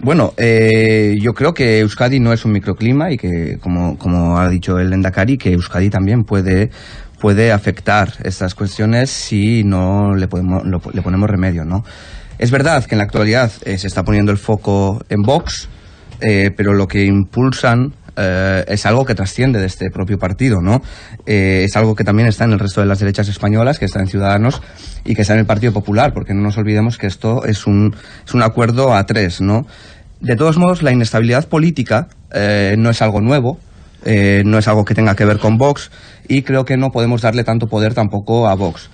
Bueno, eh, yo creo que Euskadi no es un microclima y que, como, como ha dicho el Endacari, que Euskadi también puede, puede afectar estas cuestiones si no le, le ponemos remedio, ¿no? Es verdad que en la actualidad eh, se está poniendo el foco en Vox, eh, pero lo que impulsan eh, es algo que trasciende de este propio partido, ¿no? Eh, es algo que también está en el resto de las derechas españolas, que está en Ciudadanos y que está en el Partido Popular, porque no nos olvidemos que esto es un, es un acuerdo a tres, ¿no? De todos modos, la inestabilidad política eh, no es algo nuevo, no es algo que tenga que ver con Vox y creo que no podemos darle tanto poder tampoco a Vox.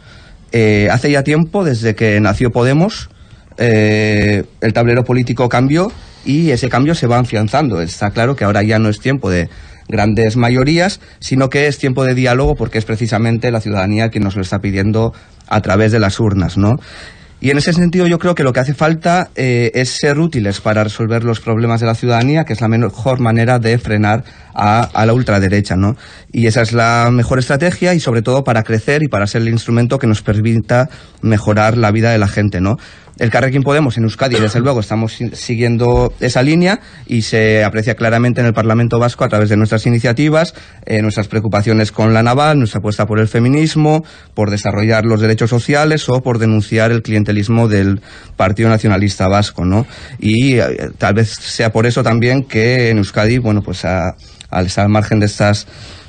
hace ya tiempo, desde que nació Podemos, el tablero político cambió y ese cambio se va afianzando. Está claro que ahora ya no es tiempo de grandes mayorías, sino que es tiempo de diálogo porque es precisamente la ciudadanía quien nos lo está pidiendo a través de las urnas, ¿no? Y en ese sentido yo creo que lo que hace falta eh, es ser útiles para resolver los problemas de la ciudadanía, que es la mejor manera de frenar a, a, la ultraderecha, ¿no? Y esa es la mejor estrategia y sobre todo para crecer y para ser el instrumento que nos permita mejorar la vida de la gente, ¿no? El Carrequín Podemos en Euskadi, desde luego, estamos siguiendo esa línea y se aprecia claramente en el Parlamento Vasco a través de nuestras iniciativas, eh, nuestras preocupaciones con la naval, nuestra apuesta por el feminismo, por desarrollar los derechos sociales o por denunciar el clientelismo del Partido Nacionalista Vasco, ¿no? Y eh, tal vez sea por eso también que en Euskadi, bueno, pues al estar al margen de estas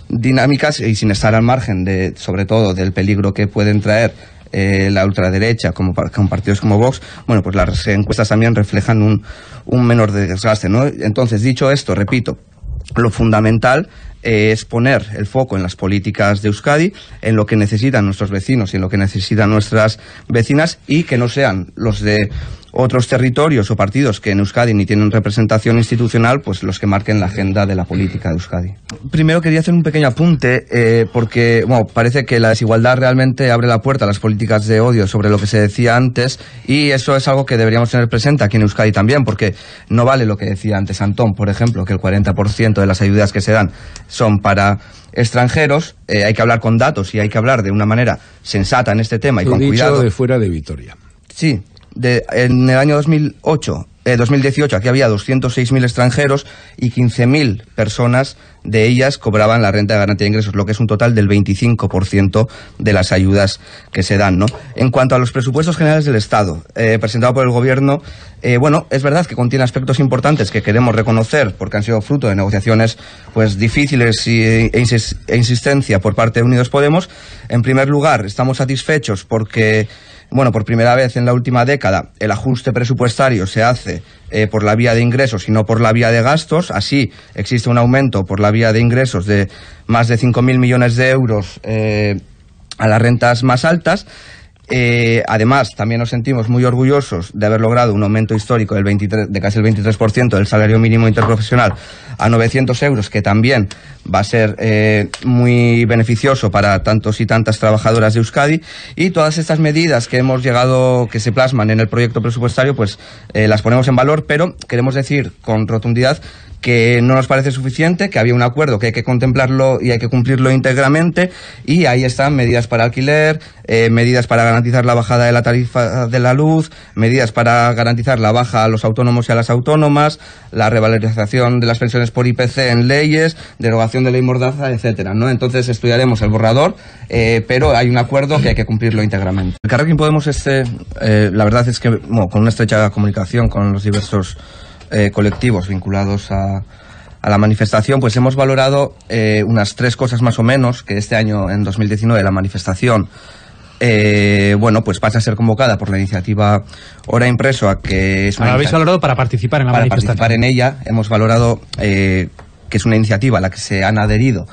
dinámicas y sin estar al margen de, sobre todo, del peligro que pueden traer eh, la ultraderecha, como con partidos como Vox, bueno, pues las encuestas también reflejan un, un menor desgaste, ¿no? Entonces, dicho esto, repito, lo fundamental eh, es poner el foco en las políticas de Euskadi, en lo que necesitan nuestros vecinos y en lo que necesitan nuestras vecinas y que no sean los de otros territorios o partidos que en Euskadi ni tienen representación institucional, pues los que marquen la agenda de la política de Euskadi. Primero quería hacer un pequeño apunte, eh, porque parece que la desigualdad realmente abre la puerta a las políticas de odio sobre lo que se decía antes, y eso es algo que deberíamos tener presente aquí en Euskadi también, porque no vale lo que decía antes Antón, por ejemplo, que el 40% de las ayudas que se dan son para extranjeros, eh, hay que hablar con datos y hay que hablar de una manera sensata en este tema y con cuidado. de fuera de Vitoria. Sí, en el año 2008, 2018 eh, aquí había 206.000 extranjeros y 15.000 personas de ellas cobraban la renta de garantía de ingresos, lo que es un total del 25% de las ayudas que se dan. ¿no? En cuanto a los presupuestos generales del Estado, eh, presentado por el Gobierno, eh, bueno, es verdad que contiene aspectos importantes que queremos reconocer porque han sido fruto de negociaciones pues difíciles y, e, e, insistencia por parte de Unidos Podemos. En primer lugar, estamos satisfechos porque, bueno, por primera vez en la última década el ajuste presupuestario se hace eh, por la vía de ingresos y no por la vía de gastos. Así existe un aumento por la vía de ingresos de más de 5.000 millones de euros eh, a las rentas más altas. Eh, además, también nos sentimos muy orgullosos de haber logrado un aumento histórico de casi el 23% del salario mínimo interprofesional a 900 euros, que también va a ser eh, muy beneficioso para tantos y tantas trabajadoras de Euskadi. Y todas estas medidas que hemos llegado, que se plasman en el proyecto presupuestario, pues las ponemos en valor, pero queremos decir con rotundidad que no nos parece suficiente, que había un acuerdo que hay que contemplarlo y hay que cumplirlo íntegramente y ahí están medidas para alquiler, eh, medidas para garantizar la bajada de la tarifa de la luz, medidas para garantizar la baja a los autónomos y a las autónomas, la revalorización de las pensiones por IPC en leyes, derogación de ley mordaza, etcétera, Entonces estudiaremos el borrador, eh, pero hay un acuerdo que hay que cumplirlo íntegramente. El Carrequín Podemos este, eh, la verdad es que con una estrecha comunicación con los diversos eh, colectivos vinculados a, la manifestación, pues hemos valorado eh, unas tres cosas más o menos que este año, en 2019, la manifestación, eh, bueno, pues pasa a ser convocada por la iniciativa Hora Impreso, a que es habéis valorado para participar en la manifestación. Para participar en ella, hemos valorado que es una iniciativa a la que se han adherido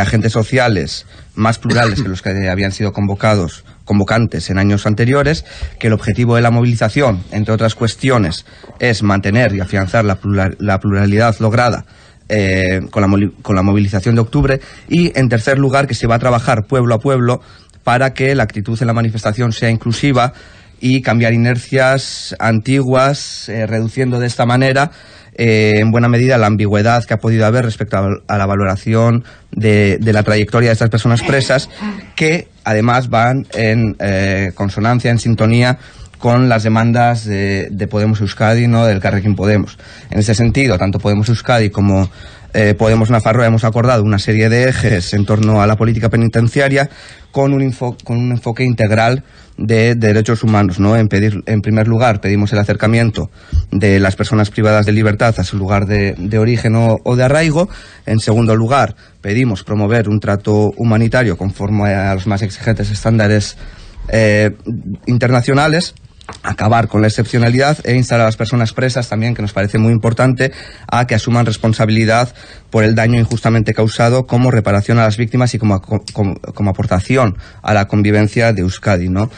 agentes sociales más plurales que los que habían sido convocados convocantes en años anteriores, que el objetivo de la movilización, entre otras cuestiones, es mantener y afianzar la, pluralidad lograda eh, con, la, movilización de octubre y, en tercer lugar, que se va a trabajar pueblo a pueblo para que la actitud en la manifestación sea inclusiva y cambiar inercias antiguas, eh, reduciendo de esta manera eh, en buena medida la ambigüedad que ha podido haber respecto a, la valoración de, de, la trayectoria de estas personas presas, que además van en eh, consonancia, en sintonía con las demandas de, Podemos Euskadi, ¿no? del Carrequín Podemos. En ese sentido, tanto Podemos Euskadi como eh, Podemos Nafarroa hemos acordado una serie de ejes en torno a la política penitenciaria con un, con un enfoque integral de, derechos humanos. ¿no? En, primer lugar, pedimos el acercamiento de las personas privadas de libertad a su lugar de, origen o, de arraigo. En segundo lugar, pedimos promover un trato humanitario conforme a los más exigentes estándares eh, internacionales acabar con la excepcionalidad e instar a las personas presas también, que nos parece muy importante, a que asuman responsabilidad por el daño injustamente causado como reparación a las víctimas y como, como, aportación a la convivencia de Euskadi, ¿no?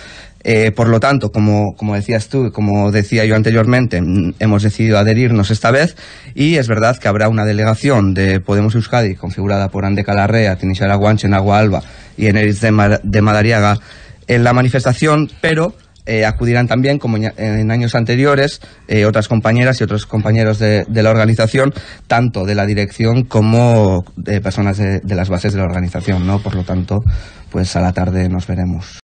Eh, por lo tanto, como, como decías tú, como decía yo anteriormente, hemos decidido adherirnos esta vez y es verdad que habrá una delegación de Podemos Euskadi configurada por Ande Calarrea, Tinisara Guanche, Agua Alba y en de Madariaga en la manifestación, pero eh, acudirán también, como en años anteriores, eh, otras compañeras y otros compañeros de, la organización, tanto de la dirección como de personas de, de las bases de la organización, ¿no? Por lo tanto, pues a la tarde nos veremos.